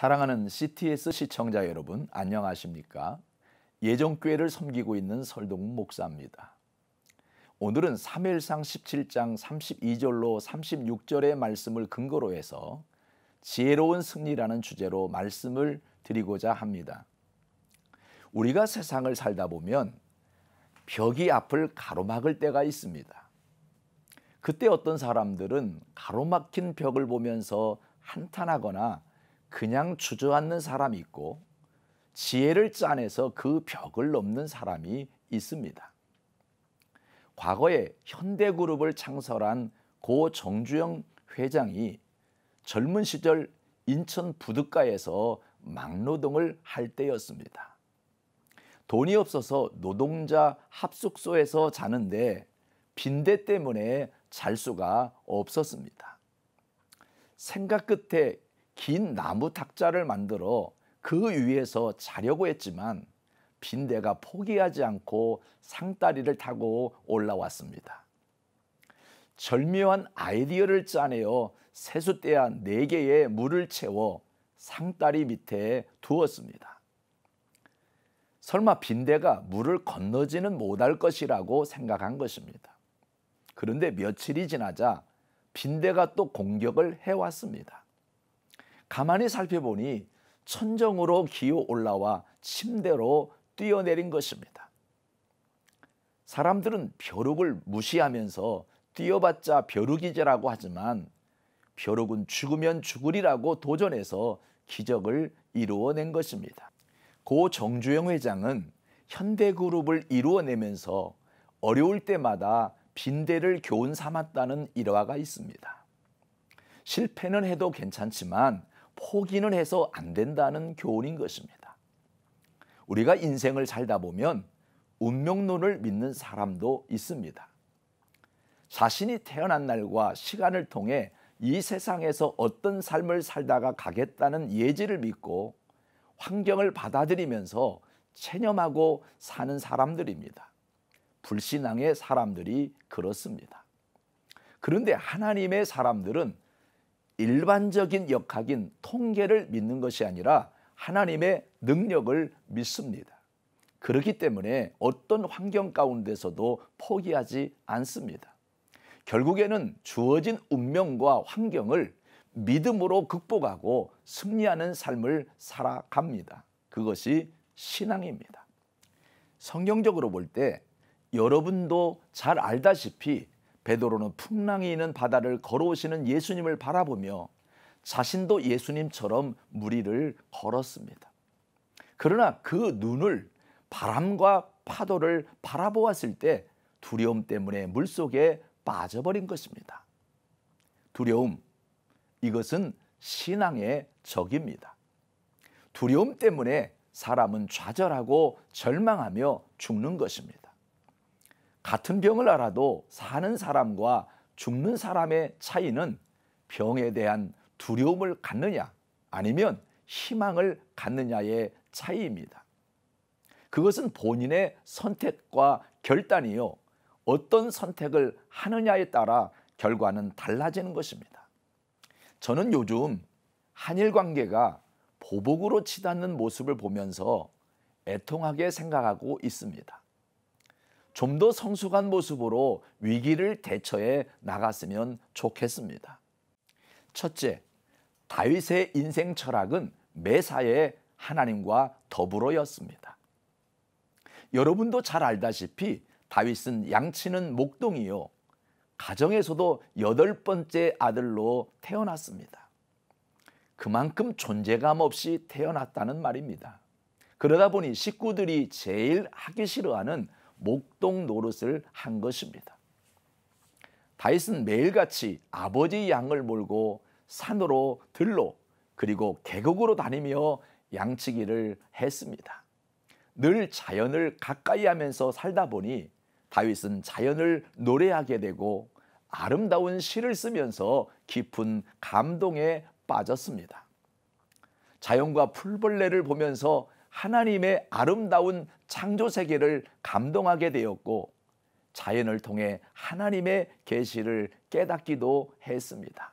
사랑하는 CTS 시청자 여러분 안녕하십니까? 예정교회를 섬기고 있는 설동문 목사입니다. 오늘은 3일상 17장 32절로 36절의 말씀을 근거로 해서 지혜로운 승리라는 주제로 말씀을 드리고자 합니다. 우리가 세상을 살다 보면 벽이 앞을 가로막을 때가 있습니다. 그때 어떤 사람들은 가로막힌 벽을 보면서 한탄하거나 그냥 주저앉는 사람이 있고 지혜를 짜내서 그 벽을 넘는 사람이 있습니다. 과거에 현대그룹을 창설한 고 정주영 회장이 젊은 시절 인천 부둣가에서 막노동을 할 때였습니다. 돈이 없어서 노동자 합숙소에서 자는데 빈대 때문에 잘 수가 없었습니다. 생각 끝에 긴 나무 탁자를 만들어 그 위에서 자려고 했지만 빈대가 포기하지 않고 상다리를 타고 올라왔습니다. 절묘한 아이디어를 짜내어 세숫대야 4개의 물을 채워 상다리 밑에 두었습니다. 설마 빈대가 물을 건너지는 못할 것이라고 생각한 것입니다. 그런데 며칠이 지나자 빈대가 또 공격을 해왔습니다. 가만히 살펴보니 천정으로 기어 올라와 침대로 뛰어내린 것입니다. 사람들은 벼룩을 무시하면서 뛰어봤자 벼룩이제라고 하지만 벼룩은 죽으면 죽으리라고 도전해서 기적을 이루어낸 것입니다. 고 정주영 회장은 현대그룹을 이루어내면서 어려울 때마다 빈대를 교훈 삼았다는 일화가 있습니다. 실패는 해도 괜찮지만 포기는 해서 안 된다는 교훈인 것입니다. 우리가 인생을 살다 보면 운명론을 믿는 사람도 있습니다. 자신이 태어난 날과 시간을 통해 이 세상에서 어떤 삶을 살다가 가겠다는 예지를 믿고 환경을 받아들이면서 체념하고 사는 사람들입니다. 불신앙의 사람들이 그렇습니다. 그런데 하나님의 사람들은 일반적인 역학인 통계를 믿는 것이 아니라 하나님의 능력을 믿습니다. 그렇기 때문에 어떤 환경 가운데서도 포기하지 않습니다. 결국에는 주어진 운명과 환경을 믿음으로 극복하고 승리하는 삶을 살아갑니다. 그것이 신앙입니다. 성경적으로 볼 때 여러분도 잘 알다시피 베드로는 풍랑이 있는 바다를 걸어오시는 예수님을 바라보며 자신도 예수님처럼 무리를 걸었습니다. 그러나 그 눈을 바람과 파도를 바라보았을 때 두려움 때문에 물속에 빠져버린 것입니다. 두려움, 이것은 신앙의 적입니다. 두려움 때문에 사람은 좌절하고 절망하며 죽는 것입니다. 같은 병을 알아도 사는 사람과 죽는 사람의 차이는 병에 대한 두려움을 갖느냐 아니면 희망을 갖느냐의 차이입니다. 그것은 본인의 선택과 결단이요. 어떤 선택을 하느냐에 따라 결과는 달라지는 것입니다. 저는 요즘 한일 관계가 보복으로 치닫는 모습을 보면서 애통하게 생각하고 있습니다. 좀더 성숙한 모습으로 위기를 대처해 나갔으면 좋겠습니다. 첫째, 다윗의 인생 철학은 매사에 하나님과 더불어였습니다. 여러분도 잘 알다시피 다윗은 양치는 목동이요. 가정에서도 여덟 번째 아들로 태어났습니다. 그만큼 존재감 없이 태어났다는 말입니다. 그러다 보니 식구들이 제일 하기 싫어하는 목동 노릇을 한 것입니다. 다윗은 매일같이 아버지 양을 몰고 산으로 들로 그리고 계곡으로 다니며 양치기를 했습니다. 늘 자연을 가까이 하면서 살다 보니 다윗은 자연을 노래하게 되고 아름다운 시를 쓰면서 깊은 감동에 빠졌습니다. 자연과 풀벌레를 보면서 하나님의 아름다운 창조 세계를 감동하게 되었고 자연을 통해 하나님의 계시를 깨닫기도 했습니다.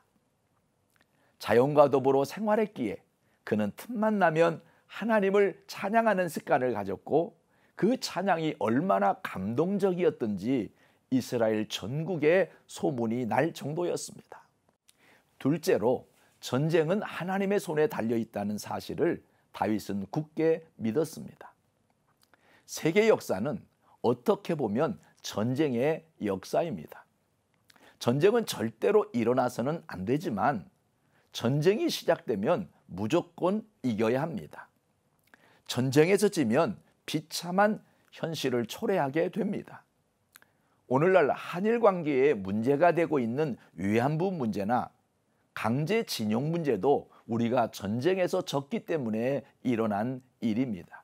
자연과 더불어 생활했기에 그는 틈만 나면 하나님을 찬양하는 습관을 가졌고 그 찬양이 얼마나 감동적이었던지 이스라엘 전국에 소문이 날 정도였습니다. 둘째로 전쟁은 하나님의 손에 달려 있다는 사실을 다윗은 굳게 믿었습니다. 세계 역사는 어떻게 보면 전쟁의 역사입니다. 전쟁은 절대로 일어나서는 안 되지만 전쟁이 시작되면 무조건 이겨야 합니다. 전쟁에서 지면 비참한 현실을 초래하게 됩니다. 오늘날 한일 관계에 문제가 되고 있는 위안부 문제나 강제 진용 문제도 우리가 전쟁에서 졌기 때문에 일어난 일입니다.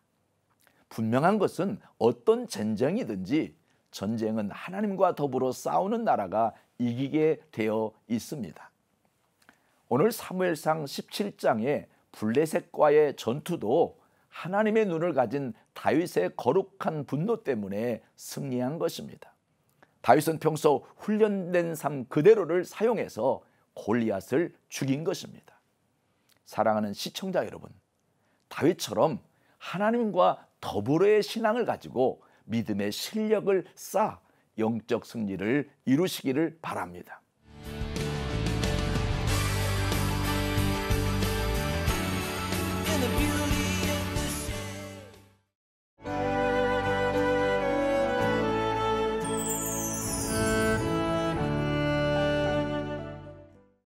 분명한 것은 어떤 전쟁이든지 전쟁은 하나님과 더불어 싸우는 나라가 이기게 되어 있습니다. 오늘 사무엘상 17장의 블레셋과의 전투도 하나님의 눈을 가진 다윗의 거룩한 분노 때문에 승리한 것입니다. 다윗은 평소 훈련된 삶 그대로를 사용해서 골리앗을 죽인 것입니다. 사랑하는 시청자 여러분, 다윗처럼 하나님과 더불어의 신앙을 가지고 믿음의 실력을 쌓아 영적 승리를 이루시기를 바랍니다.